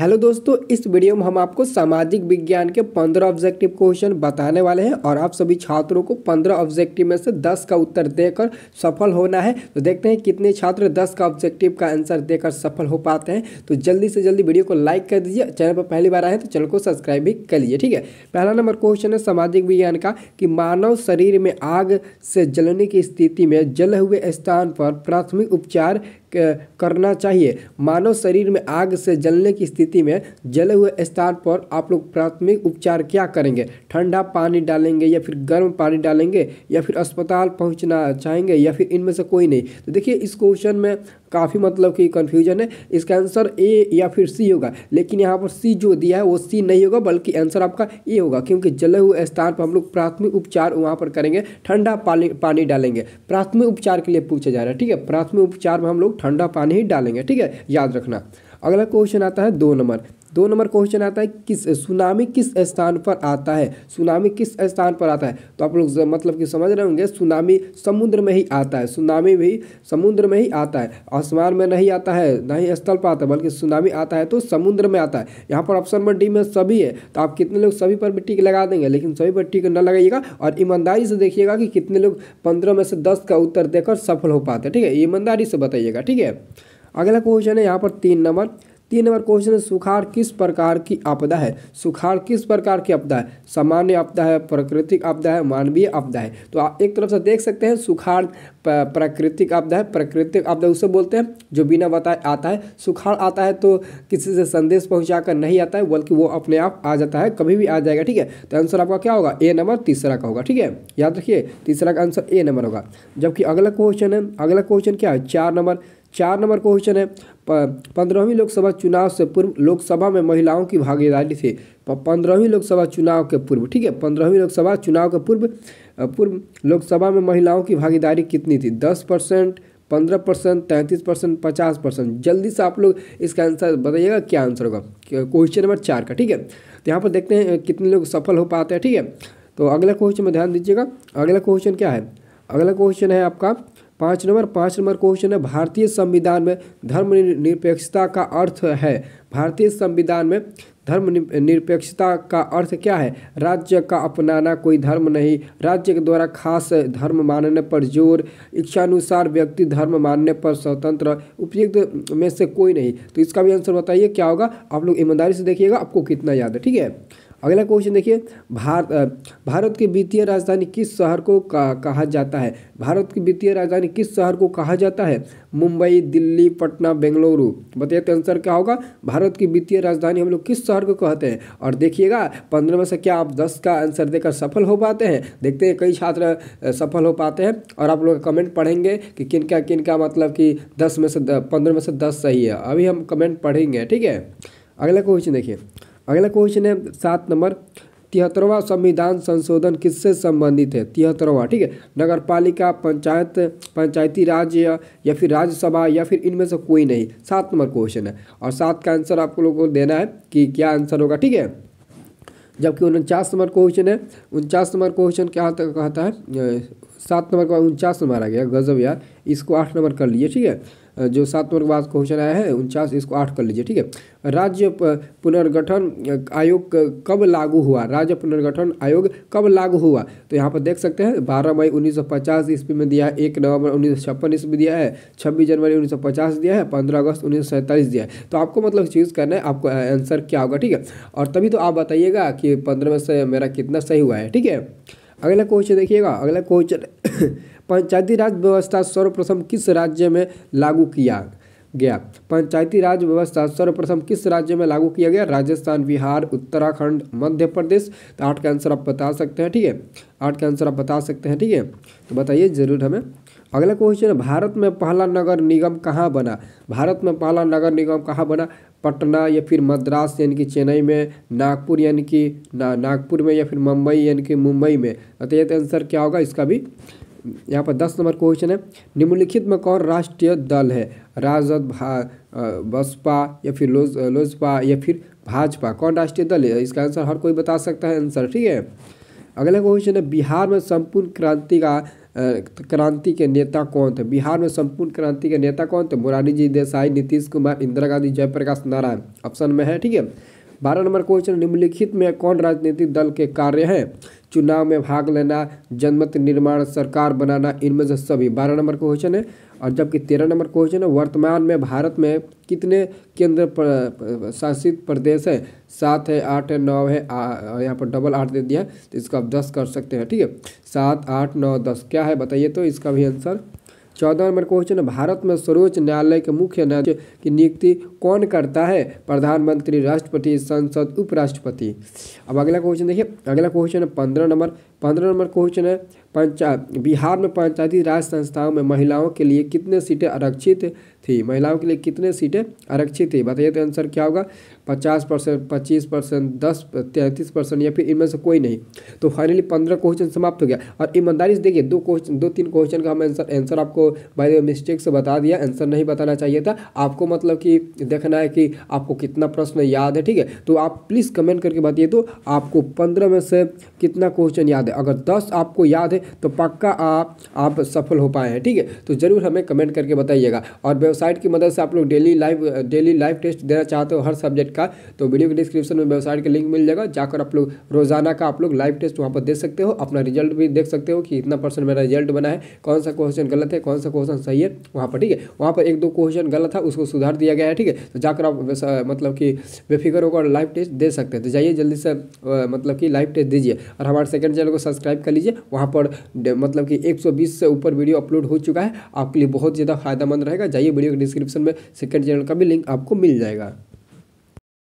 hello दोस्तों इस video में हम आपको सामाजिक विज्ञान के पंद्रह ऑब्जेक्टिव क्वेश्चन बताने वाले हैं और आप सभी छात्रों को पंद्रह ऑब्जेक्टिव में से दस का उत्तर देकर सफल होना है तो देखते हैं कितने छात्र दस का ऑब्जेक्टिव का आंसर देकर सफल हो पाते हैं तो जल्दी से जल्दी वीडियो को लाइक कर दीजिए चैनल पर पहली बार आए तो चैनल को सब्सक्राइब भी कर लीजिए ठीक है पहला नंबर क्वेश्चन है सामाजिक विज्ञान का कि मानव शरीर में आग से जलने की स्थिति में जले हुए स्थान पर प्राथमिक उपचार करना चाहिए मानव शरीर में आग से जलने की स्थिति में जले हुए स्थान पर आप लोग प्राथमिक उपचार क्या करेंगे ठंडा पानी डालेंगे या फिर गर्म पानी डालेंगे या फिर अस्पताल पहुंचना चाहेंगे या फिर इनमें से कोई नहीं तो देखिए इस क्वेश्चन में काफ़ी मतलब कि कन्फ्यूजन है इसका आंसर ए या फिर सी होगा लेकिन यहाँ पर सी जो दिया है वो सी नहीं होगा बल्कि आंसर आपका ए होगा क्योंकि जले हुए स्थान पर हम लोग प्राथमिक उपचार वहाँ पर करेंगे ठंडा पानी पानी डालेंगे प्राथमिक उपचार के लिए पूछा जा रहा है ठीक है प्राथमिक उपचार में हम लोग ठंडा पानी ही डालेंगे ठीक है याद रखना अगला क्वेश्चन आता है दो नंबर दो नंबर क्वेश्चन आता है किस सुनामी किस स्थान पर आता है सुनामी किस स्थान पर आता है तो आप लोग मतलब कि समझ रहे होंगे सुनामी समुद्र में ही आता है सुनामी भी समुद्र में ही आता है आसमान में नहीं आता है ना ही स्थल पर आता है बल्कि सुनामी आता है तो समुद्र में आता है यहाँ पर ऑप्शन नंबर डी में सभी है तो आप कितने लोग सभी पर भी टिक लगा देंगे लेकिन सभी पर टिक न लगाइएगा और ईमानदारी से देखिएगा कि कितने लोग पंद्रह में से दस का उत्तर देकर सफल हो पाते हैं ठीक है ईमानदारी से बताइएगा ठीक है अगला क्वेश्चन है यहाँ पर तीन नंबर तीन नंबर क्वेश्चन है सुखाड़ किस प्रकार की आपदा है सुखाड़ किस प्रकार की आपदा है सामान्य आपदा है प्राकृतिक आपदा है मानवीय आपदा है तो आप एक तरफ से देख सकते हैं सुखाड़ प्राकृतिक आपदा है प्राकृतिक आपदा उसे बोलते हैं जो बिना बताए आता है सुखाड़ आता है तो किसी से संदेश पहुँचा कर नहीं आता है बल्कि वो अपने आप आ जाता है कभी भी आ जाएगा ठीक है तो आंसर आपका क्या होगा ए नंबर तीसरा का होगा ठीक है याद रखिए तीसरा का आंसर ए नंबर होगा जबकि अगला क्वेश्चन है अगला क्वेश्चन क्या है चार नंबर चार नंबर क्वेश्चन है पंद्रहवीं लोकसभा चुनाव से पूर्व लोकसभा में महिलाओं की भागीदारी थी पंद्रहवीं लोकसभा चुनाव के पूर्व ठीक है पंद्रहवीं लोकसभा चुनाव के पूर्व पूर्व लोकसभा में महिलाओं की भागीदारी कितनी थी दस परसेंट पंद्रह परसेंट तैंतीस परसेंट पचास परसेंट जल्दी से आप लोग इसका आंसर बताइएगा क्या आंसर होगा क्वेश्चन नंबर चार का ठीक है तो यहाँ पर देखते हैं कितने लोग सफल हो पाते हैं ठीक है तो अगला क्वेश्चन में ध्यान दीजिएगा अगला क्वेश्चन क्या है अगला क्वेश्चन है आपका पाँच नंबर पाँच नंबर क्वेश्चन है भारतीय संविधान में धर्म निरपेक्षता का अर्थ है भारतीय संविधान में धर्म निरपेक्षता का अर्थ क्या है राज्य का अपनाना कोई धर्म नहीं राज्य के द्वारा खास धर्म मानने पर जोर इच्छानुसार व्यक्ति धर्म मानने पर स्वतंत्र उपयुक्त में से कोई नहीं तो इसका भी आंसर बताइए क्या होगा आप लोग ईमानदारी से देखिएगा आपको कितना याद है ठीक है अगला क्वेश्चन देखिए भारत भारत की वित्तीय राजधानी किस शहर को कहा जाता है भारत की वित्तीय राजधानी किस शहर को कहा जाता है मुंबई दिल्ली पटना बेंगलुरु बताइए तो आंसर क्या होगा भारत की वित्तीय राजधानी हम लोग किस शहर को कहते हैं और देखिएगा पंद्रह में से क्या आप दस का आंसर देकर सफल हो पाते हैं देखते हैं कई छात्र सफल हो पाते हैं और आप लोग कमेंट पढ़ेंगे कि किन का किन का मतलब कि दस में से पंद्रह में से दस सही है अभी हम कमेंट पढ़ेंगे ठीक है अगला क्वेश्चन देखिए अगला क्वेश्चन है सात नंबर तिहत्तरवा संविधान संशोधन किससे संबंधित है तिहत्तरवा ठीक है नगर पालिका पंचायत पंचायती राज या, या फिर राज्यसभा या फिर इनमें से कोई नहीं सात नंबर क्वेश्चन है और सात का आंसर आप लोगों को देना है कि क्या आंसर होगा ठीक है जबकि उनचास नंबर क्वेश्चन है उनचास नंबर क्वेश्चन क्या कहता है सात नंबर के बाद उनचास नंबर आ गया गजब यार इसको आठ नंबर कर लीजिए ठीक है जो सात नंबर के बाद क्वेश्चन आया है उनचास इसको आठ कर लीजिए ठीक है राज्य पुनर्गठन आयोग कब लागू हुआ राज्य पुनर्गठन आयोग कब लागू हुआ तो यहाँ पर देख सकते हैं बारह मई उन्नीस सौ पचास ईस्वी में दिया है एक नवंबर उन्नीस सौ छप्पन ईस्वी दिया है छब्बीस जनवरी उन्नीस सौ पचास दिया है पंद्रह अगस्त उन्नीस सौ सैंतालीस दिया है तो आपको मतलब चूज़ करना है आपको आंसर क्या होगा ठीक है और तभी तो आप बताइएगा कि पंद्रह में से मेरा कितना सही हुआ है ठीक है अगला क्वेश्चन देखिएगा अगला क्वेश्चन पंचायती राज व्यवस्था सर्वप्रथम किस राज्य में लागू किया गया पंचायती राज व्यवस्था सर्वप्रथम किस राज्य में लागू किया गया राजस्थान बिहार उत्तराखंड मध्य प्रदेश तो आठ का आंसर आप बता सकते हैं ठीक है आठ का आंसर आप बता सकते हैं ठीक है तो बताइए जरूर हमें अगला क्वेश्चन भारत में पहला नगर निगम कहाँ बना भारत में पहला नगर निगम कहाँ बना पटना या फिर मद्रास यानी कि चेन्नई में नागपुर यानी कि ना नागपुर में या फिर मुंबई यानी कि मुंबई में अतः आंसर क्या होगा इसका भी यहाँ पर दस नंबर क्वेश्चन है निम्नलिखित में कौन राष्ट्रीय दल है राजद बसपा या फिर लोज लोजपा या फिर भाजपा कौन राष्ट्रीय दल है इसका आंसर हर कोई बता सकता है आंसर ठीक है अगला क्वेश्चन है बिहार में संपूर्ण क्रांति का क्रांति के नेता कौन थे बिहार में संपूर्ण क्रांति के नेता कौन थे मुरारी जी देसाई नीतीश कुमार इंदिरा गांधी जयप्रकाश नारायण ऑप्शन में है ठीक है बारह नंबर क्वेश्चन निम्नलिखित में कौन राजनीतिक दल के कार्य हैं चुनाव में भाग लेना जनमत निर्माण सरकार बनाना इनमें से सभी बारह नंबर क्वेश्चन है और जबकि तेरह नंबर क्वेश्चन है वर्तमान में भारत में कितने केंद्र शासित प्रदेश है सात है आठ है नौ है यहाँ पर डबल आठ दे दिया तो इसका आप दस कर सकते हैं ठीक है सात आठ नौ दस क्या है बताइए तो इसका भी आंसर चौदह नंबर क्वेश्चन भारत में सर्वोच्च न्यायालय के मुख्य न्यायाधीश की नियुक्ति कौन करता है प्रधानमंत्री राष्ट्रपति संसद उपराष्ट्रपति अब अगला क्वेश्चन देखिए अगला क्वेश्चन है पंद्रह नंबर पंद्रह नंबर क्वेश्चन है पंचायत बिहार में पंचायती राज संस्थाओं में महिलाओं के लिए कितने सीटें आरक्षित थी महिलाओं के लिए कितने सीटें आरक्षित थी बताइए तो आंसर क्या होगा पचास परसेंट पच्चीस परसेंट दस तैंतीस परसेंट या फिर इनमें से कोई नहीं तो फाइनली पंद्रह क्वेश्चन समाप्त हो गया और ईमानदारी से देखिए दो क्वेश्चन दो तीन क्वेश्चन का हम आंसर आंसर आपको बाई मिस्टेक से बता दिया आंसर नहीं बताना चाहिए था आपको मतलब कि देखना है कि आपको कितना प्रश्न याद है ठीक है तो आप प्लीज़ कमेंट करके बताइए तो आपको पंद्रह में से कितना क्वेश्चन याद है अगर दस आपको याद है तो पक्का आप आप सफल हो पाए हैं ठीक है तो ज़रूर हमें कमेंट करके बताइएगा और वेबसाइट की मदद से आप लोग daily live daily live test देना चाहते हो हर सब्जेक्ट का तो वीडियो के डिस्क्रिप्शन में वेबसाइट का लिंक मिल जाएगा जाकर आप लोग रोजाना का आप लोग लाइव टेस्ट वहाँ पर देख सकते हो अपना रिजल्ट भी देख सकते हो कि इतना परसेंट मेरा रिजल्ट बना है कौन सा क्वेश्चन गलत है कौन सा क्वेश्चन सही है वहाँ पर ठीक है वहाँ पर एक दो क्वेश्चन गलत था उसको सुधार दिया गया है ठीक है तो जाकर आप मतलब कि बेफिक्र होकर लाइव टेस्ट दे सकते हैं तो जाइए जल्दी से मतलब कि लाइव टेस्ट दीजिए और हमारे सेकंड चैनल को को सब्सक्राइब कर लीजिए वहाँ पर मतलब कि 120 से ऊपर वीडियो अपलोड हो चुका है आपके लिए बहुत ज़्यादा फायदेमंद रहेगा जाइए वीडियो के डिस्क्रिप्शन में सेकंड चैनल का भी लिंक आपको मिल जाएगा